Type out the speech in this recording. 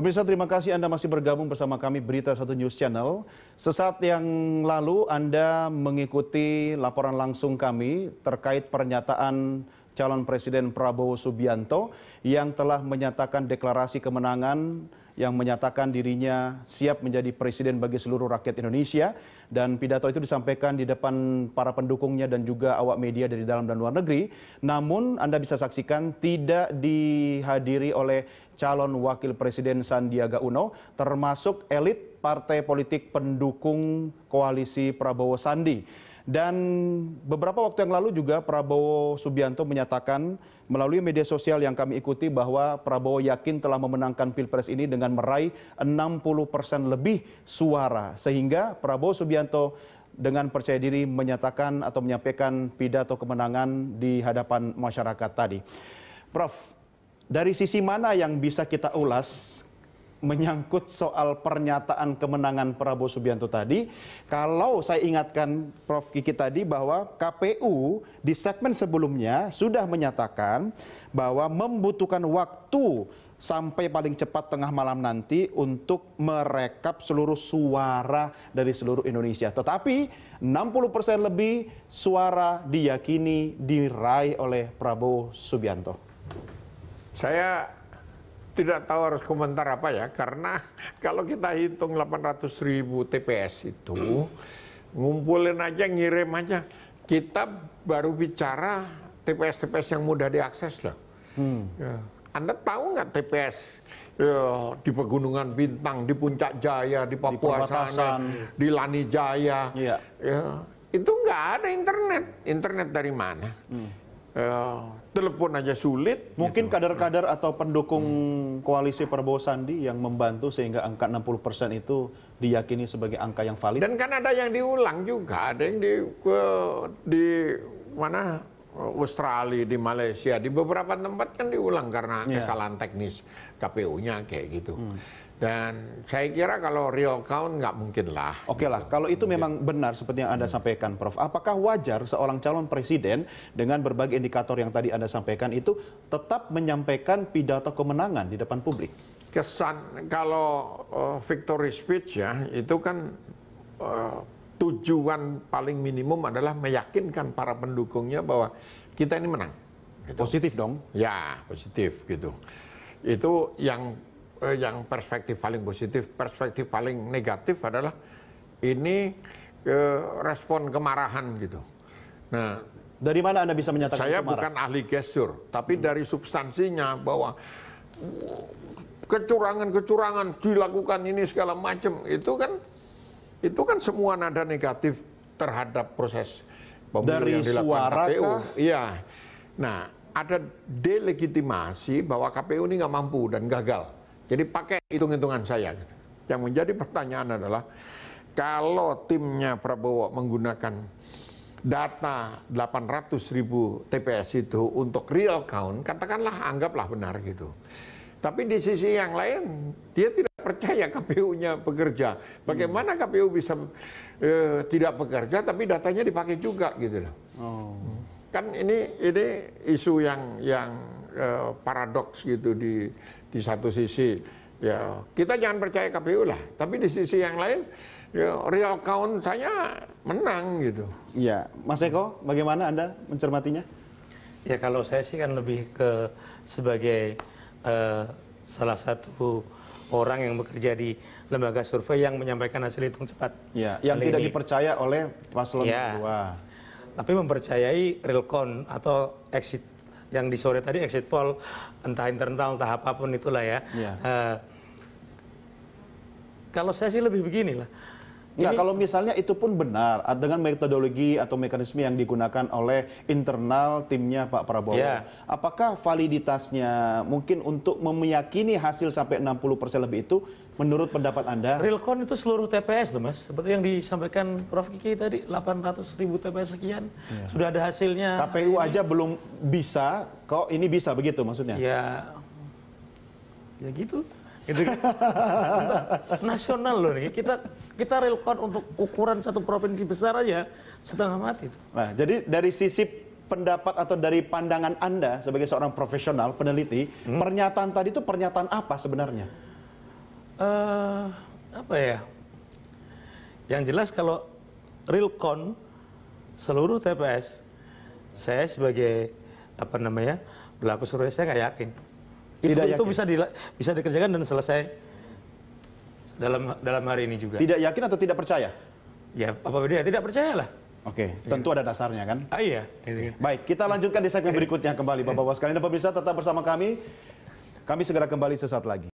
Pemirsa terima kasih Anda masih bergabung bersama kami Berita Satu News Channel. Sesaat yang lalu Anda mengikuti laporan langsung kami terkait pernyataan calon presiden Prabowo Subianto yang telah menyatakan deklarasi kemenangan yang menyatakan dirinya siap menjadi presiden bagi seluruh rakyat Indonesia dan pidato itu disampaikan di depan para pendukungnya dan juga awak media dari dalam dan luar negeri. Namun Anda bisa saksikan tidak dihadiri oleh calon wakil presiden Sandiaga Uno termasuk elit partai politik pendukung koalisi Prabowo Sandi. Dan beberapa waktu yang lalu juga Prabowo Subianto menyatakan melalui media sosial yang kami ikuti bahwa Prabowo yakin telah memenangkan Pilpres ini dengan meraih 60 persen lebih suara. Sehingga Prabowo Subianto dengan percaya diri menyatakan atau menyampaikan pidato kemenangan di hadapan masyarakat tadi. Prof, dari sisi mana yang bisa kita ulas menyangkut soal pernyataan kemenangan Prabowo Subianto tadi, kalau saya ingatkan Prof Kiki tadi bahwa KPU di segmen sebelumnya sudah menyatakan bahwa membutuhkan waktu sampai paling cepat tengah malam nanti untuk merekap seluruh suara dari seluruh Indonesia. Tetapi 60% lebih suara diyakini diraih oleh Prabowo Subianto. Saya tidak tahu harus komentar apa ya, karena kalau kita hitung 800 ribu TPS itu, ngumpulin aja, ngirim aja, kita baru bicara TPS-TPS yang mudah diakses loh. Hmm. Ya. Anda tahu nggak TPS ya, di Pegunungan Bintang, di Puncak Jaya, di Papua di sana, di Lani Jaya, ya. Ya, itu nggak ada internet. Internet dari mana? Hmm Ya, telepon aja sulit. Gitu. Mungkin kader-kader gitu. atau pendukung hmm. koalisi Prabowo Sandi yang membantu sehingga angka 60% itu diyakini sebagai angka yang valid. Dan kan ada yang diulang juga, ada yang di ke, di mana Australia, di Malaysia, di beberapa tempat kan diulang karena yeah. kesalahan teknis KPU-nya kayak gitu. Hmm. Dan saya kira kalau real count nggak mungkin lah. Oke okay gitu. lah, kalau itu memang benar seperti yang Anda hmm. sampaikan, Prof. Apakah wajar seorang calon presiden dengan berbagai indikator yang tadi Anda sampaikan itu tetap menyampaikan pidato kemenangan di depan publik? Kesan kalau uh, victory speech ya itu kan uh, tujuan paling minimum adalah meyakinkan para pendukungnya bahwa kita ini menang. Gitu. Positif dong? Ya, positif gitu. Itu yang Eh, yang perspektif paling positif, perspektif paling negatif adalah ini eh, respon kemarahan gitu. Nah, dari mana Anda bisa menyatakan Saya kemarahan? bukan ahli gestur, tapi hmm. dari substansinya bahwa oh, kecurangan-kecurangan dilakukan ini segala macam itu kan itu kan semua nada negatif terhadap proses pemilu dari yang dilakukan suara KPU. Iya. Nah, ada delegitimasi bahwa KPU ini nggak mampu dan gagal. Jadi pakai hitung-hitungan saya. Gitu. Yang menjadi pertanyaan adalah kalau timnya Prabowo menggunakan data 800 ribu TPS itu untuk real count, katakanlah anggaplah benar gitu. Tapi di sisi yang lain dia tidak percaya KPU-nya bekerja. Bagaimana hmm. KPU bisa e, tidak bekerja tapi datanya dipakai juga gitu loh. Hmm. Kan ini ini isu yang yang Eh, paradoks gitu di di satu sisi ya kita jangan percaya KPU lah, tapi di sisi yang lain ya real count saya menang gitu. Iya, Mas Eko, bagaimana Anda mencermatinya? Ya kalau saya sih kan lebih ke sebagai uh, salah satu orang yang bekerja di lembaga survei yang menyampaikan hasil hitung cepat. Ya, yang tidak dipercaya oleh paslon ya. kedua. Tapi mempercayai real count atau exit yang di sore tadi exit poll entah internal entah apapun itulah ya. Yeah. Iya. Uh, kalau saya sih lebih beginilah. Nah, kalau misalnya itu pun benar ah, dengan metodologi atau mekanisme yang digunakan oleh internal timnya Pak Prabowo. Yeah. Apakah validitasnya mungkin untuk meyakini hasil sampai 60% lebih itu menurut pendapat Anda? Realcon itu seluruh TPS loh Mas. Seperti yang disampaikan Prof. Kiki tadi 800 ribu TPS sekian yeah. sudah ada hasilnya. KPU ini. aja belum bisa, kok ini bisa begitu maksudnya? Ya. Yeah. Ya gitu gitu kan. nasional loh nih. Kita kita real count untuk ukuran satu provinsi besar aja setengah mati. Nah, jadi dari sisi pendapat atau dari pandangan Anda sebagai seorang profesional peneliti, hmm? pernyataan tadi itu pernyataan apa sebenarnya? Uh, apa ya? Yang jelas kalau real count seluruh TPS, saya sebagai apa namanya pelaku survei saya nggak yakin. Tidak itu, yakin. itu bisa di, bisa dikerjakan dan selesai dalam dalam hari ini juga. Tidak yakin atau tidak percaya? Ya, apa bedanya? Ya, tidak percaya lah. Oke, iya. tentu ada dasarnya kan? Ah, iya. Baik, kita lanjutkan di segmen berikutnya kembali Bapak-Bapak sekalian dan pemirsa tetap bersama kami. Kami segera kembali sesaat lagi.